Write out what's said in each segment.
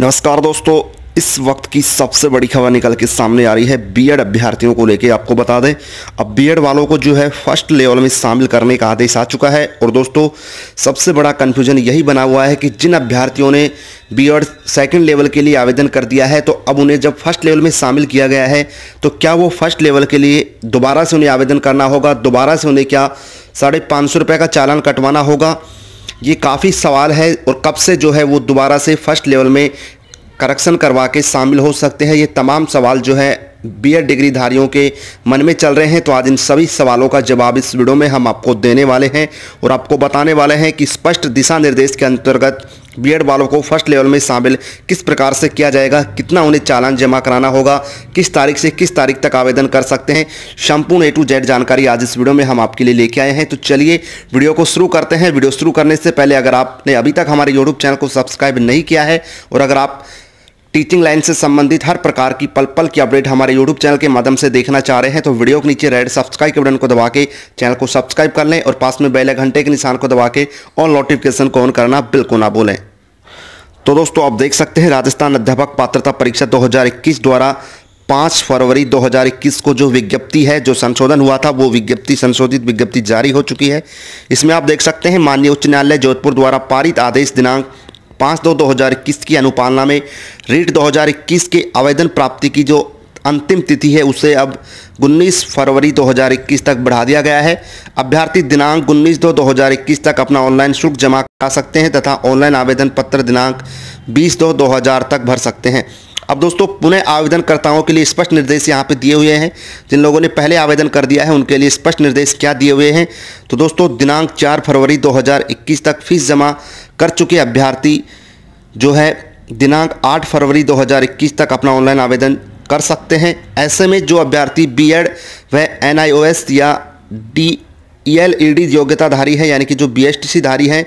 नमस्कार दोस्तों इस वक्त की सबसे बड़ी खबर निकल के सामने आ रही है बीएड अभ्यर्थियों को लेके आपको बता दें अब बीएड वालों को जो है फर्स्ट लेवल में शामिल करने का आदेश आ चुका है और दोस्तों सबसे बड़ा कन्फ्यूजन यही बना हुआ है कि जिन अभ्यर्थियों ने बीएड सेकंड लेवल के लिए आवेदन कर दिया है तो अब उन्हें जब फर्स्ट लेवल में शामिल किया गया है तो क्या वो फर्स्ट लेवल के लिए दोबारा से उन्हें आवेदन करना होगा दोबारा से उन्हें क्या साढ़े पाँच सौ रुपये का चालान कटवाना होगा ये काफ़ी सवाल है और कब से जो है वो दोबारा से फर्स्ट लेवल में करेक्शन करवा के शामिल हो सकते हैं ये तमाम सवाल जो है बी एड डिग्रीधारियों के मन में चल रहे हैं तो आज इन सभी सवालों का जवाब इस वीडियो में हम आपको देने वाले हैं और आपको बताने वाले हैं कि स्पष्ट दिशा निर्देश के अंतर्गत बीएड वालों को फर्स्ट लेवल में शामिल किस प्रकार से किया जाएगा कितना उन्हें चालान जमा कराना होगा किस तारीख से किस तारीख तक आवेदन कर सकते हैं संपूर्ण ए टू जेड जानकारी आज इस वीडियो में हम आपके लिए लेके आए हैं तो चलिए वीडियो को शुरू करते हैं वीडियो शुरू करने से पहले अगर आपने अभी तक हमारे यूट्यूब चैनल को सब्सक्राइब नहीं किया है और अगर आप टीचिंग लाइन से संबंधित हर प्रकार की पल पल की अपडेट हमारे यूट्यूब चैनल के माध्यम से देखना चाह रहे हैं तो वीडियो के नीचे रेड सब्सक्राइब के बटन को दबा के चैनल को सब्सक्राइब कर लें और पास में बेल घंटे के निशान को दबा के ऑल नोटिफिकेशन को ऑन करना बिल्कुल ना भूलें तो दोस्तों आप देख सकते हैं राजस्थान अध्यापक पात्रता परीक्षा इक्कीस द्वारा पाँच फरवरी 2021 को जो विज्ञप्ति है जो संशोधन हुआ था वो विज्ञप्ति संशोधित विज्ञप्ति जारी हो चुकी है इसमें आप देख सकते हैं माननीय उच्च न्यायालय जोधपुर द्वारा पारित आदेश दिनांक पाँच दो दो हज़ार इक्कीस की अनुपालना में रीट दो हज़ार इक्कीस के आवेदन प्राप्ति की जो अंतिम तिथि है उसे अब उन्नीस फरवरी 2021 तक बढ़ा दिया गया है अभ्यर्थी दिनांक उन्नीस दो 2021 तक अपना ऑनलाइन शुल्क जमा करा सकते हैं तथा ऑनलाइन आवेदन पत्र दिनांक बीस दो 2000 तक भर सकते हैं अब दोस्तों पुनः आवेदनकर्ताओं के लिए स्पष्ट निर्देश यहाँ पे दिए हुए हैं जिन लोगों ने पहले आवेदन कर दिया है उनके लिए स्पष्ट निर्देश क्या दिए हुए हैं तो दोस्तों दिनांक चार फरवरी 2021 तक फीस जमा कर चुके अभ्यर्थी जो है दिनांक आठ फरवरी 2021 तक अपना ऑनलाइन आवेदन कर सकते हैं ऐसे में जो अभ्यर्थी बी एड व एन या D E L E D योग्यताधारी है यानी कि जो बी एस टी सी धारी हैं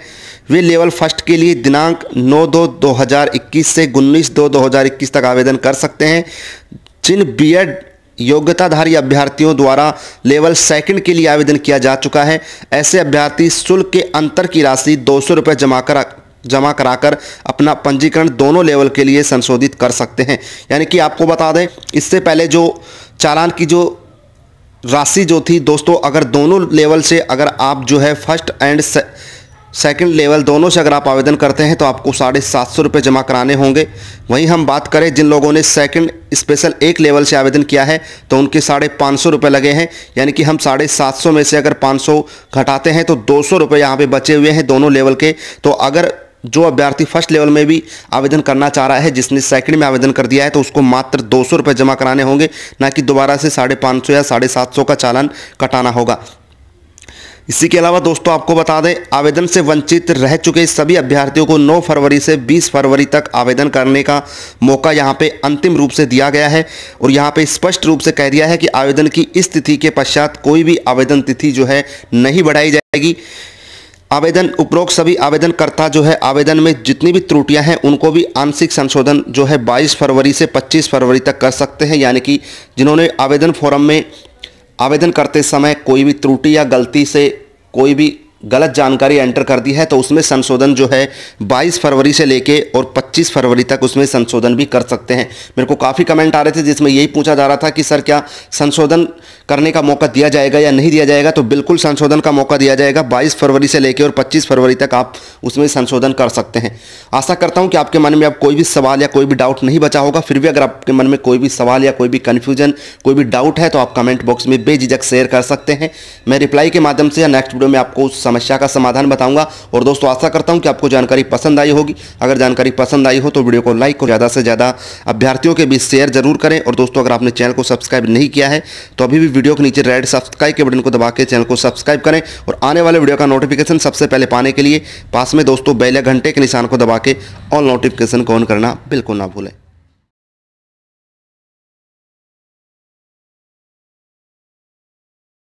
वे लेवल फर्स्ट के लिए दिनांक 9 दो 2021 से उन्नीस दो 2021 तक आवेदन कर सकते हैं जिन बीएड योग्यताधारी अभ्यर्थियों द्वारा लेवल सेकंड के लिए आवेदन किया जा चुका है ऐसे अभ्यर्थी शुल्क के अंतर की राशि दो सौ रुपये जमा कर जमा कराकर अपना पंजीकरण दोनों लेवल के लिए संशोधित कर सकते हैं यानी कि आपको बता दें इससे पहले जो चालान की जो राशि जो थी दोस्तों अगर दोनों लेवल से अगर आप जो है फर्स्ट एंड सेकंड लेवल दोनों से अगर आप आवेदन करते हैं तो आपको साढ़े सात सौ रुपये जमा कराने होंगे वहीं हम बात करें जिन लोगों ने सेकंड स्पेशल एक लेवल से आवेदन किया है तो उनके साढ़े पाँच सौ रुपये लगे हैं यानी कि हम साढ़े सात सौ में से अगर पाँच सौ घटाते हैं तो दो सौ रुपये यहाँ पर बचे हुए हैं दोनों लेवल के तो अगर जो अभ्यर्थी फर्स्ट लेवल में भी आवेदन करना चाह रहा है जिसने सेकंड में आवेदन कर दिया है तो उसको मात्र दो सौ रुपये जमा कराने होंगे ना कि दोबारा से साढ़े पाँच सौ या साढ़े सात सौ का चालान कटाना होगा इसी के अलावा दोस्तों आपको बता दें आवेदन से वंचित रह चुके सभी अभ्यर्थियों को 9 फरवरी से 20 फरवरी तक आवेदन करने का मौका यहां पे अंतिम रूप से दिया गया है और यहां पे स्पष्ट रूप से कह दिया है कि आवेदन की इस तिथि के पश्चात कोई भी आवेदन तिथि जो है नहीं बढ़ाई जाएगी आवेदन उपरोक्त सभी आवेदनकर्ता जो है आवेदन में जितनी भी त्रुटियां हैं उनको भी आंशिक संशोधन जो है 22 फरवरी से 25 फरवरी तक कर सकते हैं यानी कि जिन्होंने आवेदन फॉरम में आवेदन करते समय कोई भी त्रुटि या गलती से कोई भी गलत जानकारी एंटर कर दी है तो उसमें संशोधन जो है 22 फरवरी से लेके और 25 फरवरी तक उसमें संशोधन भी कर सकते हैं मेरे को काफ़ी कमेंट आ रहे थे जिसमें यही पूछा जा रहा था कि सर क्या संशोधन करने का मौका दिया जाएगा या नहीं दिया जाएगा तो बिल्कुल संशोधन का मौका दिया जाएगा बाईस फरवरी से लेकर और पच्चीस फरवरी तक आप उसमें संशोधन कर सकते हैं आशा करता हूँ कि आपके मन में अब कोई भी सवाल या कोई भी डाउट नहीं बचा होगा फिर भी अगर आपके मन में कोई भी सवाल या कोई भी कन्फ्यूजन कोई भी डाउट है तो आप कमेंट बॉक्स में बेझिझक शेयर कर सकते हैं मैं रिप्लाई के माध्यम से या नेक्स्ट वीडियो में आपको उस समस्या का समाधान बताऊंगा और दोस्तों आशा करता हूं कि आपको जानकारी पसंद आई होगी अगर जानकारी पसंद आई हो तो वीडियो को लाइक और ज़्यादा से ज़्यादा अभ्यर्थियों के बीच शेयर जरूर करें और दोस्तों अगर आपने चैनल को सब्सक्राइब नहीं किया है तो अभी भी वीडियो के नीचे रेड सब्सक्राइब के बटन को दबा के चैनल को सब्सक्राइब करें और आने वाले वीडियो का नोटिफिकेशन सबसे पहले पाने के लिए पास में दोस्तों बेले घंटे के निशान को दबा के ऑल नोटिफिकेशन को ऑन करना बिल्कुल ना भूलें